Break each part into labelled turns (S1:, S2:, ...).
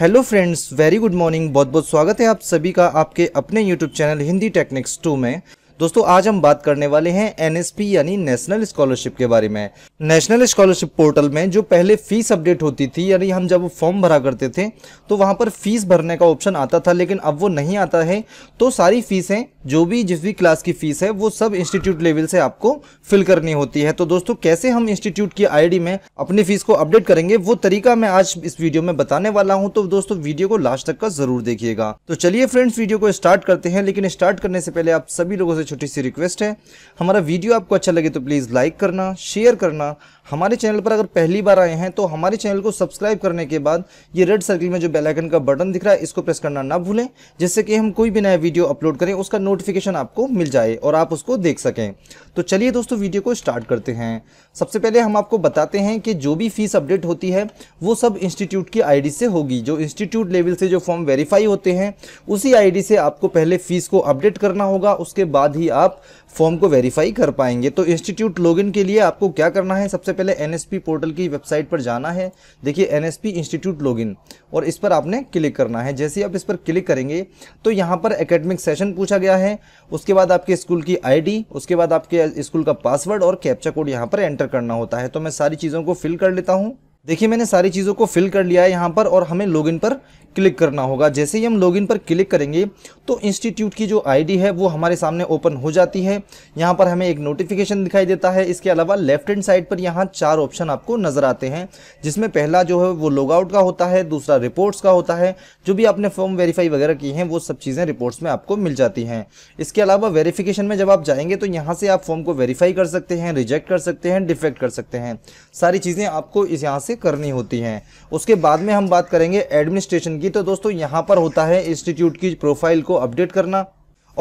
S1: Hello friends very good morning बहुत बहुत स्वागत है आप सभी का आपके अपने YouTube channel Hindi techniques two में दोस्तों आज हम बात करने वाले हैं एनएसपी यानी नेशनल स्कॉलरशिप के बारे में नेशनल स्कॉलरशिप पोर्टल में जो पहले फीस अपडेट होती थी यानी हम जब फॉर्म भरा करते थे तो वहाँ पर फीस भरने का ऑप्शन आता था लेकिन अब वो नहीं आता है तो सारी फीसें जो भी जिस भी क्लास की फ़ीस है वो सब इंस्टीट्यूट लेवल से आपको फिल करनी होती है तो दोस्तों कैसे हम इंस्टीट्यूट की आई में अपनी फ़ीस को अपडेट करेंगे वो तरीका मैं आज इस वीडियो में बताने वाला हूँ तो दोस्तों वीडियो को लास्ट तक का ज़रूर देखिएगा तो चलिए फ्रेंड्स वीडियो को स्टार्ट करते हैं लेकिन स्टार्ट करने से पहले आप सभी लोगों से छोटी सी रिक्वेस्ट है हमारा वीडियो आपको अच्छा लगे तो प्लीज़ लाइक करना शेयर करना 감사합니다. हमारे चैनल पर अगर पहली बार आए हैं तो हमारे चैनल को सब्सक्राइब करने के बाद ये रेड सर्किल में जो बेल आइकन का बटन दिख रहा है इसको प्रेस करना ना भूलें जिससे कि हम कोई भी नया वीडियो अपलोड करें उसका नोटिफिकेशन आपको मिल जाए और आप उसको देख सकें तो चलिए दोस्तों वीडियो को स्टार्ट करते हैं सबसे पहले हम आपको बताते हैं कि जो भी फीस अपडेट होती है वो सब इंस्टीट्यूट की आई से होगी जो इंस्टीट्यूट लेवल से जो फॉर्म वेरीफाई होते हैं उसी आई से आपको पहले फ़ीस को अपडेट करना होगा उसके बाद ही आप फॉर्म को वेरीफाई कर पाएंगे तो इंस्टीट्यूट लॉग के लिए आपको क्या करना है सबसे पहले पी पोर्टल की वेबसाइट पर जाना है देखिए एनएसपी इंस्टीट्यूट लॉगिन और इस पर आपने क्लिक करना है जैसे आप इस पर क्लिक करेंगे तो यहाँ पर एकेडमिक सेशन पूछा गया है उसके बाद आपके स्कूल की आईडी उसके बाद आपके स्कूल का पासवर्ड और कैप्चा कोड यहाँ पर एंटर करना होता है तो मैं सारी चीज़ों को फिल कर लेता हूँ देखिए मैंने सारी चीज़ों को फिल कर लिया है यहाँ पर और हमें लॉगिन पर क्लिक करना होगा जैसे ही हम लॉगिन पर क्लिक करेंगे तो इंस्टीट्यूट की जो आईडी है वो हमारे सामने ओपन हो जाती है यहाँ पर हमें एक नोटिफिकेशन दिखाई देता है इसके अलावा लेफ्ट हैंड साइड पर यहाँ चार ऑप्शन आपको नज़र आते हैं जिसमें पहला जो है वो लॉगआउट का होता है दूसरा रिपोर्ट्स का होता है जो भी आपने फॉर्म वेरीफाई वगैरह की हैं वो सब चीज़ें रिपोर्ट्स में आपको मिल जाती हैं इसके अलावा वेरीफिकेशन में जब आप जाएंगे तो यहाँ से आप फॉर्म को वेरीफाई कर सकते हैं रिजेक्ट कर सकते हैं डिफेक्ट कर सकते हैं सारी चीज़ें आपको इस यहाँ से करनी होती हैं उसके बाद में हम बात करेंगे एडमिनिस्ट्रेशन की तो दोस्तों यहाँ पर होता है इंस्टीट्यूट की प्रोफाइल को अपडेट करना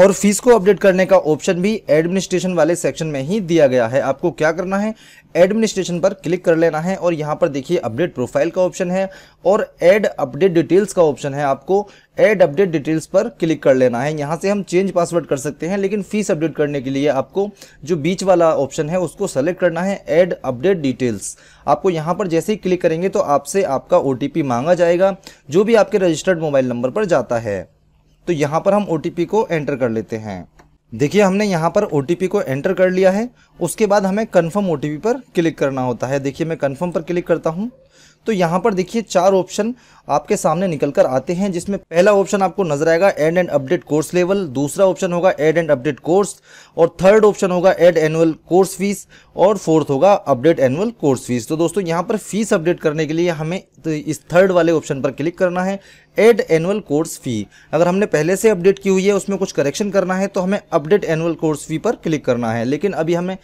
S1: और फीस को अपडेट करने का ऑप्शन भी एडमिनिस्ट्रेशन वाले सेक्शन में ही दिया गया है आपको क्या करना है एडमिनिस्ट्रेशन पर क्लिक कर लेना है और यहाँ पर देखिए अपडेट प्रोफाइल का ऑप्शन है और एड अपडेट डिटेल्स का ऑप्शन है आपको एड अपडेट डिटेल्स पर क्लिक कर लेना है यहाँ से हम चेंज पासवर्ड कर सकते हैं लेकिन फीस अपडेट करने के लिए आपको जो बीच वाला ऑप्शन है उसको सेलेक्ट करना है एड अपडेट डिटेल्स आपको यहाँ पर जैसे ही क्लिक करेंगे तो आपसे आपका ओ मांगा जाएगा जो भी आपके रजिस्टर्ड मोबाइल नंबर पर जाता है तो यहाँ पर हम ओ को एंटर कर लेते हैं देखिए हमने यहाँ पर ओ को एंटर कर लिया है उसके बाद हमें कन्फर्म ओ पर क्लिक करना होता है देखिए मैं कन्फर्म पर क्लिक करता हूँ तो यहाँ पर देखिए चार ऑप्शन आपके सामने निकल कर आते हैं जिसमें पहला ऑप्शन आपको नजर आएगा add and update course level दूसरा ऑप्शन होगा एड एंड अपडेट कोर्स और थर्ड ऑप्शन होगा एड एनुअल कोर्स फीस और फोर्थ होगा अपडेट एनुअल कोर्स फीस तो दोस्तों यहाँ पर फीस अपडेट करने के लिए हमें तो इस थर्ड वाले ऑप्शन पर क्लिक करना है एड एनुअल कोर्स फी अगर हमने पहले से अपडेट की हुई है उसमें कुछ करेक्शन करना है तो हमें अपडेट एनुअल कोर्स फी पर क्लिक करना है लेकिन अभी हमें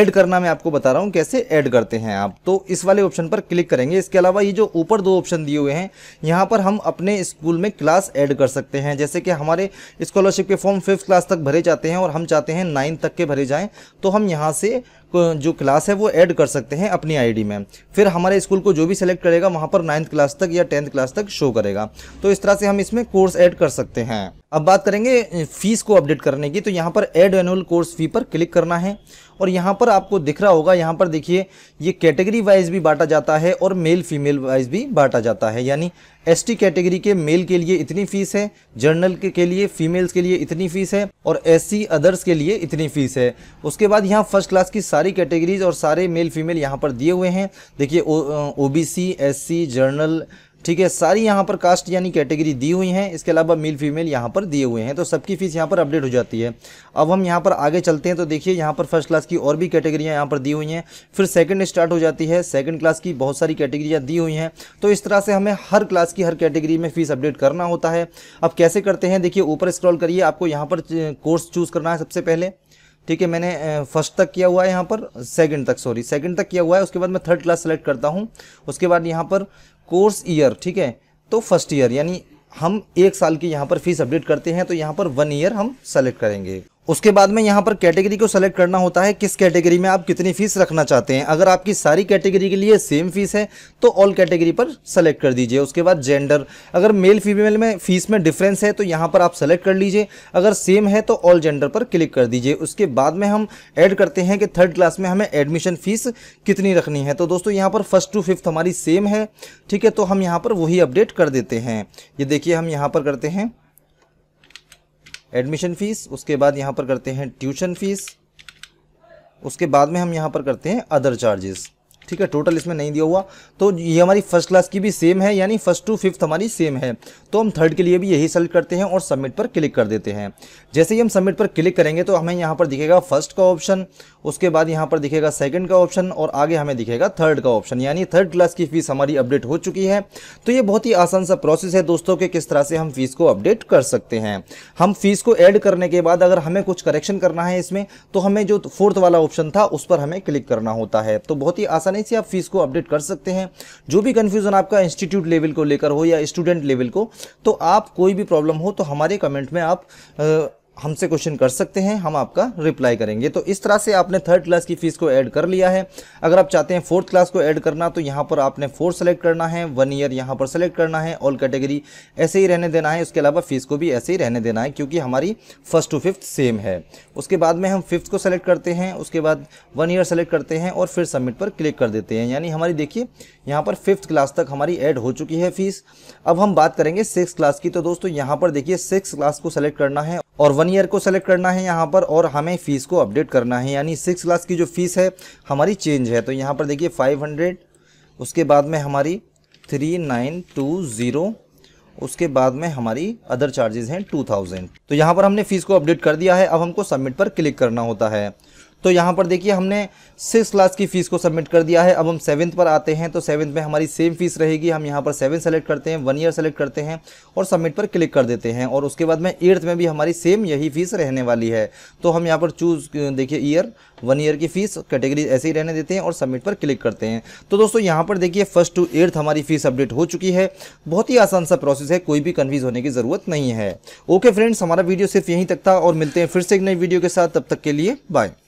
S1: ऐड करना मैं आपको बता रहा हूँ कैसे ऐड करते हैं आप तो इस वाले ऑप्शन पर क्लिक करेंगे इसके अलावा ये जो ऊपर दो ऑप्शन दिए हुए हैं यहाँ पर हम अपने स्कूल में क्लास ऐड कर सकते हैं जैसे कि हमारे स्कॉलरशिप के फॉर्म फिफ्थ क्लास तक भरे जाते हैं और हम चाहते हैं नाइन्थ तक के भरे जाएँ तो हम यहाँ से जो क्लास है वो ऐड कर सकते हैं अपनी आईडी में फिर हमारे स्कूल को जो भी सेलेक्ट करेगा वहाँ पर नाइन्थ क्लास तक या टेंथ क्लास तक शो करेगा तो इस तरह से हम इसमें कोर्स ऐड कर सकते हैं अब बात करेंगे फ़ीस को अपडेट करने की तो यहाँ पर एड एनुअल कोर्स फ़ी पर क्लिक करना है और यहाँ पर आपको दिख रहा होगा यहाँ पर देखिए ये कैटेगरी वाइज भी बांटा जाता है और मेल फीमेल वाइज भी बांटा जाता है यानी एसटी कैटेगरी के मेल के लिए इतनी फ़ीस है जर्नल के, के लिए फीमेल्स के लिए इतनी फ़ीस है और सी अदर्स के लिए इतनी फ़ीस है उसके बाद यहाँ फर्स्ट क्लास की सारी कैटेगरीज और सारे मेल फीमेल यहाँ पर दिए हुए हैं देखिए O B C S general ठीक है सारी यहाँ पर कास्ट यानी कैटेगरी दी हुई हैं इसके अलावा मेल फीमेल यहाँ पर दिए हुए हैं तो सबकी फ़ीस यहाँ पर अपडेट हो जाती है अब हम यहाँ पर आगे चलते हैं तो देखिए यहाँ पर फर्स्ट क्लास की और भी कैटेगरियाँ यहाँ पर दी हुई हैं फिर सेकंड स्टार्ट हो जाती है सेकंड क्लास की बहुत सारी कैटेगरियाँ दी हुई हैं तो इस तरह से हमें हर क्लास की हर कैटेगरी में फ़ीस अपडेट करना होता है अब कैसे करते हैं देखिए ऊपर स्क्रॉल करिए आपको यहाँ पर कोर्स चूज़ करना है सबसे पहले ठीक है मैंने फर्स्ट तक किया हुआ है यहाँ पर सेकंड तक सॉरी सेकंड तक किया हुआ है उसके बाद मैं थर्ड क्लास सेलेक्ट करता हूँ उसके बाद यहाँ पर कोर्स ईयर ठीक है तो फर्स्ट ईयर यानी हम एक साल की यहाँ पर फीस अपडेट करते हैं तो यहाँ पर वन ईयर हम सेलेक्ट करेंगे उसके बाद में यहाँ पर कैटेगरी को सेलेक्ट करना होता है किस कैटेगरी में आप कितनी फ़ीस रखना चाहते हैं अगर आपकी सारी कैटेगरी के लिए सेम फीस है तो ऑल कैटेगरी पर सेलेक्ट कर दीजिए उसके बाद जेंडर अगर मेल फीमेल में फ़ीस में डिफरेंस है तो यहाँ पर आप सेलेक्ट कर लीजिए अगर सेम है तो ऑल जेंडर पर क्लिक कर दीजिए उसके बाद में हम ऐड करते हैं कि थर्ड क्लास में हमें एडमिशन फ़ीस कितनी रखनी है तो दोस्तों यहाँ पर फर्स्ट टू फिफ्थ हमारी सेम है ठीक है तो हम यहाँ पर वही अपडेट कर देते हैं ये देखिए हम यहाँ पर करते हैं एडमिशन फ़ीस उसके बाद यहाँ पर करते हैं ट्यूशन फ़ीस उसके बाद में हम यहाँ पर करते हैं अदर चार्जेस ठीक है टोटल इसमें नहीं दिया हुआ तो ये हमारी फर्स्ट क्लास की भी सेम है यानी फर्स्ट टू फिफ्थ हमारी सेम है तो हम थर्ड के लिए भी यही सेलेक्ट करते हैं और सबमिट पर क्लिक कर देते हैं जैसे ही हम सबमिट पर क्लिक करेंगे तो हमें यहाँ पर दिखेगा फर्स्ट का ऑप्शन उसके बाद यहाँ पर दिखेगा सेकेंड का ऑप्शन और आगे हमें दिखेगा थर्ड का ऑप्शन यानी थर्ड क्लास की फ़ीस हमारी अपडेट हो चुकी है तो ये बहुत ही आसान सा प्रोसेस है दोस्तों के किस तरह से हम फ़ीस को अपडेट कर सकते हैं हम फ़ीस को ऐड करने के बाद अगर हमें कुछ करेक्शन करना है इसमें तो हमें जो फोर्थ वाला ऑप्शन था उस पर हमें क्लिक करना होता है तो बहुत ही आसानी आसानी से आप फीस को अपडेट कर सकते हैं जो भी कन्फ्यूज़न आपका इंस्टीट्यूट लेवल को लेकर हो या स्टूडेंट लेवल को तो आप कोई भी प्रॉब्लम हो तो हमारे कमेंट में आप हमसे क्वेश्चन कर सकते हैं हम आपका रिप्लाई करेंगे तो इस तरह से आपने थर्ड क्लास की फ़ीस को ऐड कर लिया है अगर आप चाहते हैं फोर्थ क्लास को ऐड करना तो यहाँ पर आपने फोर सेलेक्ट करना है वन ईयर यहाँ पर सेलेक्ट करना है ऑल कैटेगरी ऐसे ही रहने देना है उसके अलावा फ़ीस को भी ऐसे ही रहने देना है क्योंकि हमारी फर्स्ट टू फिफ्थ सेम है उसके बाद में हम फिफ्थ को सेलेक्ट करते हैं उसके बाद वन ईयर सेलेक्ट करते हैं और फिर सबमिट पर क्लिक कर देते हैं यानी हमारी देखिए यहाँ पर फिफ्थ क्लास तक हमारी ऐड हो चुकी है फीस अब हम बात करेंगे सिक्स क्लास की तो दोस्तों यहाँ पर देखिए सिक्स क्लास को सेलेक्ट करना है और वन ईयर को सेलेक्ट करना है यहाँ पर और हमें फ़ीस को अपडेट करना है यानी सिक्स क्लास की जो फ़ीस है हमारी चेंज है तो यहाँ पर देखिए फाइव हंड्रेड उसके बाद में हमारी थ्री नाइन टू ज़ीरो उसके बाद में हमारी अदर चार्जेज़ हैं टू थाउजेंड तो यहाँ पर हमने फ़ीस को अपडेट कर दिया है अब हमको सबमिट पर क्लिक करना होता है तो यहाँ पर देखिए हमने सिक्स क्लास की फ़ीस को सबमिट कर दिया है अब हम सेवन्थ पर आते हैं तो सेवन्थ में हमारी सेम फ़ीस रहेगी हम यहाँ पर सेवन सेलेक्ट करते हैं वन ईयर सेलेक्ट करते हैं और सबमिट पर क्लिक कर देते हैं और उसके बाद में एट्थ में भी हमारी सेम यही फ़ीस रहने वाली है तो हम यहाँ पर चूज़ देखिए ईयर वन ईयर की फ़ीस कैटेगरी ऐसे ही रहने देते हैं और सबमिट पर क्लिक करते हैं तो दोस्तों यहाँ पर देखिए फर्स्ट टू एट्थ हमारी फ़ीस अपडेट हो चुकी है बहुत ही आसान सा प्रोसेस है कोई भी कन्फ्यूज़ होने की ज़रूरत नहीं है ओके फ्रेंड्स हमारा वीडियो सिर्फ यहीं तक था और मिलते हैं फिर से एक नई वीडियो के साथ तब तक के लिए बाय